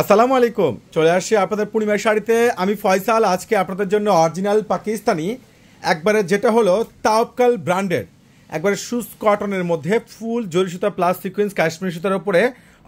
আসসালামু আলাইকুম চলে আসছি আপনাদের পূর্ণিমার শাড়িতে আমি ফয়সাল আজকে আপনাদের জন্য অরিজিনাল পাকিস্তানি একবারে যেটা হলো তাওপকাল ব্র্যান্ডের একবারে শুজ কটনের মধ্যে ফুল জরি সুতা প্লাস সিকুয়েন্স কাশ্মীর সুতার উপরে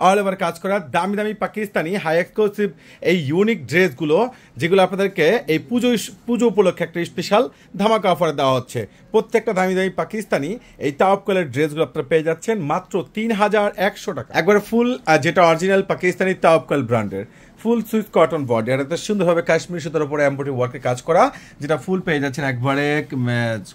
অল ওভার কাজ করা দামি দামি পাকিস্তানি হাই এক্সক্লুসিভ এই ইউনিক ড্রেসগুলো যেগুলো আপনাদেরকে এই পুজো পুজো উপলক্ষে একটা স্পেশাল ধামাকা অফার দেওয়া হচ্ছে প্রত্যেকটা দামি দামি পাকিস্তানি এই তাওয়াব কলের ড্রেসগুলো আপনারা পেয়ে যাচ্ছেন মাত্র তিন হাজার একশো টাকা একবার ফুল যেটা অরিজিনাল পাকিস্তানি তাওয়াব কল ব্র্যান্ডের ফুল সুইথ কটন বডি আর এটা সুন্দরভাবে কাশ্মীর সুতার উপরে এম্বয়ডারি ওয়ার্কে কাজ করা যেটা ফুল পেয়ে যাচ্ছেন একবারে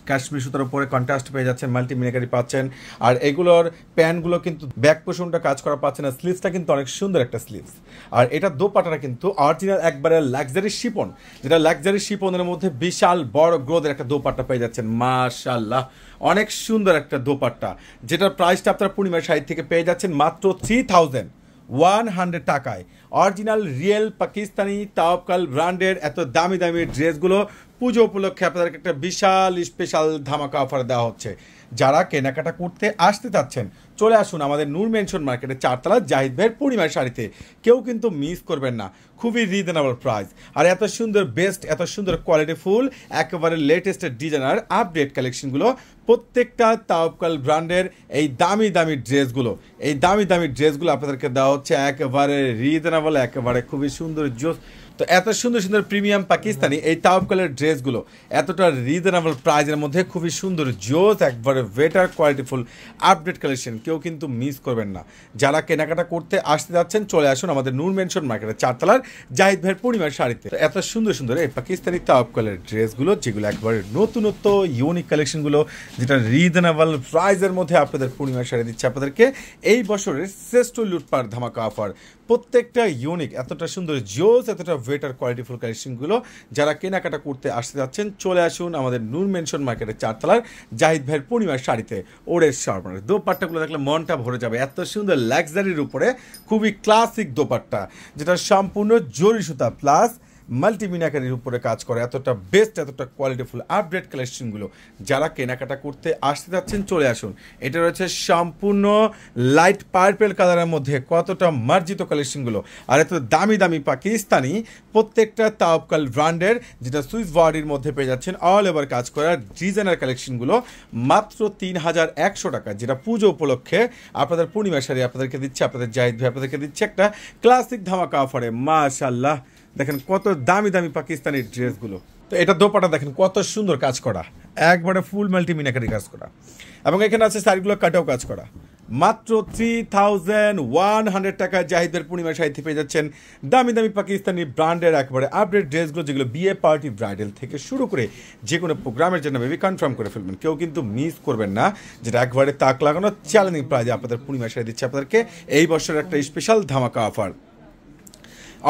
কাশ্মীর সুতার উপরে কন্ট্রাস্ট পেয়ে যাচ্ছেন মাল্টি মিনিকারি পাচ্ছেন আর এগুলোর প্যান্টগুলো কিন্তু ব্যাক পোষণটা কাজ করা পাচ্ছেন আর স্লিভসটা কিন্তু অনেক সুন্দর একটা স্লিভস আর এটা দোপাটাটা কিন্তু অরিজিনাল একবারে লাক্সারি শিপন যেটা লাক্সারি শিপনের মধ্যে বিশাল বড় গ্রোথের একটা দোপাট্টা পেয়ে যাচ্ছেন মা মাশাল্লাহ অনেক সুন্দর একটা দোপাট্টা যেটার প্রাইসটা আপনারা পূর্ণিমার সাইড থেকে পেয়ে যাচ্ছেন মাত্র থ্রি থাউজেন্ড ওয়ান হান্ড্রেড টাকায় অরিজিনাল রিয়েল পাকিস্তানি তাওকাল ব্র্যান্ডের এত দামি দামি ড্রেসগুলো পুজো উপলক্ষে আপনাদেরকে একটা বিশাল স্পেশাল ধামাকা অফার দেওয়া হচ্ছে যারা কেনাকাটা করতে আসতে চাচ্ছেন চলে আসুন আমাদের নূর মেনশন মার্কেটে চারতলা জাহিদ ভাইয়ের পূর্ণিমার শাড়িতে কেউ কিন্তু মিস করবেন না খুবই রিজনেবল প্রাইস আর এত সুন্দর বেস্ট এত সুন্দর কোয়ালিটি ফুল একেবারে লেটেস্টের ডিজাইনার আপডেট কালেকশনগুলো প্রত্যেকটা তাওকাল ব্র্যান্ডের এই দামি দামি ড্রেসগুলো এই দামি দামি ড্রেসগুলো আপনাদেরকে দেওয়া হচ্ছে একেবারে রিজনেবল একেবারে খুবই সুন্দর জোস তো এত সুন্দর সুন্দর প্রিমিয়াম পাকিস্তানি এই তাওকালের ড্রেসগুলো এতটা রিজনেবল প্রাইজের মধ্যে খুবই সুন্দর জোস একবারে বেটার কোয়ালিটিফুল আপডেট কালেকশন আজকেও কিন্তু মিস করবেন না যারা কেনাকাটা করতে আসতে যাচ্ছেন চলে আসুন আমাদের নূর মেনশন মার্কেটের চারতলার জাহিদ ভাইয়ের পূর্ণিমার শাড়িতে এত সুন্দর সুন্দর এই পাকিস্তানি টপ কালের ড্রেসগুলো যেগুলো একবারে নতুনত্ব ইউনিক কালেকশনগুলো যেটা রিজনেবল প্রাইজের মধ্যে আপনাদের পূর্ণিমার শাড়ি দিচ্ছে আপনাদেরকে এই বছরের শ্রেষ্ঠ লুটপার ধামাকা অফার প্রত্যেকটা ইউনিক এতটা সুন্দর জোস এতটা ওয়েটার কোয়ালিটিফুল কালেকশনগুলো যারা কেনাকাটা করতে আসতে যাচ্ছেন চলে আসুন আমাদের নূর মেনশন মার্কেটের চারতলার জাহিদ ভাইয়ের পূর্ণিমার শাড়িতে ওরের সরবরাহ দোপাট্টাগুলো দেখলে মনটা ভরে যাবে এত সুন্দর লাক্সারির উপরে খুবই ক্লাসিক দোপাট্টা যেটা সম্পূর্ণ জরি সুতা প্লাস মাল্টি মিনাকারির উপরে কাজ করে এতটা বেস্ট এতটা কোয়ালিটিফুল আপডেট কালেকশনগুলো যারা কেনাকাটা করতে আসতে যাচ্ছেন চলে আসুন এটা রয়েছে সম্পূর্ণ লাইট পার্পেল কালারের মধ্যে কতটা মার্জিত কালেকশনগুলো আর এত দামি দামি পাকিস্তানি প্রত্যেকটা তাওকাল ব্র্যান্ডের যেটা সুইস বডির মধ্যে পেয়ে যাচ্ছেন অল ওভার কাজ করার ডিজাইনার কালেকশনগুলো মাত্র তিন হাজার একশো টাকা যেটা পুজো উপলক্ষে আপনাদের পূর্ণিমা সারি আপনাদেরকে দিচ্ছে আপনাদের জাহিদ ভাই আপনাদেরকে দিচ্ছে একটা ক্লাসিক ধামাকা অফারে মাশাল্লাহ দেখেন কত দামি দামি পাকিস্তানি ড্রেসগুলো তো এটা দোপাটা দেখেন কত সুন্দর কাজ করা একবারে ফুল মাল্টিমিনাকারি কাজ করা এবং এখানে আছে শাড়িগুলো কাটাও কাজ করা মাত্র থ্রি থাউজেন্ড ওয়ান হান্ড্রেড টাকা জাহিদের পূর্ণিমা সাহিত্যে পেয়ে যাচ্ছেন দামি দামি পাকিস্তানি ব্র্যান্ডের একবারে আপডেট ড্রেসগুলো যেগুলো বিয়ে পার্টি ব্রাইডাল থেকে শুরু করে যে কোনো প্রোগ্রামের জন্য বেবি কনফার্ম করে ফেলবেন কেউ কিন্তু মিস করবেন না যেটা একবারে তাক লাগানো চ্যালেঞ্জিং প্রাইজে আপনাদের পূর্ণিমা শাড়ি দিচ্ছে আপনাদেরকে এই বছরের একটা স্পেশাল ধামাকা অফার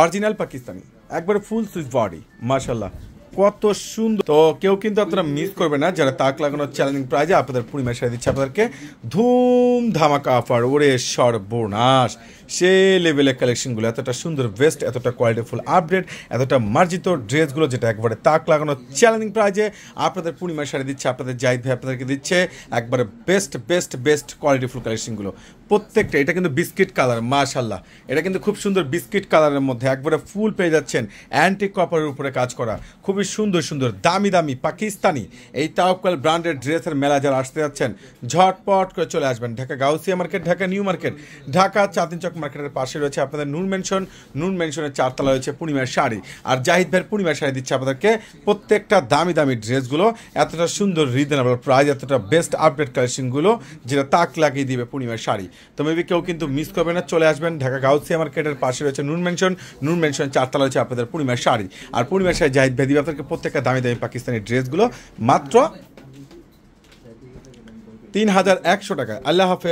অরিজিনাল পাকিস্তানি একবার ফুল সুইচ বডি মার্শাল্লাহ কত সুন্দর তো কেউ কিন্তু আপনারা মিস করবে না যারা তাক লাগানোর চ্যালেঞ্জিং প্রাইজে আপনাদের পূর্ণিমা সেরে দিচ্ছে আপনাদেরকে ধুম ধামাকা অফার ওরে সর্বনাশ সে লেভেলের কালেকশনগুলো এতটা সুন্দর বেস্ট এতটা কোয়ালিটিফুল আপডেট এতটা মার্জিত ড্রেসগুলো যেটা একবারে তাক লাগানোর চ্যালেঞ্জিং প্রাইজে আপনাদের পূর্ণিমা সেরে দিচ্ছে আপনাদের জাহিদ ভাই আপনাদেরকে দিচ্ছে একবারে বেস্ট বেস্ট বেস্ট কোয়ালিটিফুল কালেকশনগুলো প্রত্যেকটা এটা কিন্তু বিস্কিট কালার মাশাল্লাহ এটা কিন্তু খুব সুন্দর বিস্কিট কালারের মধ্যে একবারে ফুল পেয়ে যাচ্ছেন অ্যান্টি কপারের উপরে কাজ করা খুবই সুন্দর সুন্দর দামি দামি পাকিস্তানি এই তাওকাল ব্র্যান্ডের ড্রেসের মেলা যারা আসতে যাচ্ছেন ঝটপট করে চলে আসবেন Dhaka Gausia market Dhaka new market Dhaka Chandni Chowk মার্কেটের পাশে রয়েছে আপনাদের নুন মেনশন নুন মেনশনের চারতলা রয়েছে পূর্ণিমার শাড়ি আর জাহিদ ভাইয়ের পূর্ণিমার শাড়ি দিচ্ছে আপনাদেরকে প্রত্যেকটা দামি দামি ড্রেসগুলো এতটা সুন্দর রিজনেবল প্রাইস এতটা বেস্ট আপডেট কালেকশনগুলো যেটা তাক লাগিয়ে দিবে পূর্ণিমার শাড়ি তো মেবি কেউ কিন্তু মিস করবে না চলে আসবেন ঢাকা গাউসিয়া মার্কেটের পাশে রয়েছে নুন মেনশন নুন মেনশন চারতলা রয়েছে আপনাদের পূর্ণিমার শাড়ি আর পূর্ণিমার শাড়ি জাহিদ ভেদিব আপনাদেরকে প্রত্যেকটা দামি দামি পাকিস্তানি ড্রেসগুলো মাত্র তিন হাজার একশো টাকা আল্লাহ হাফেজ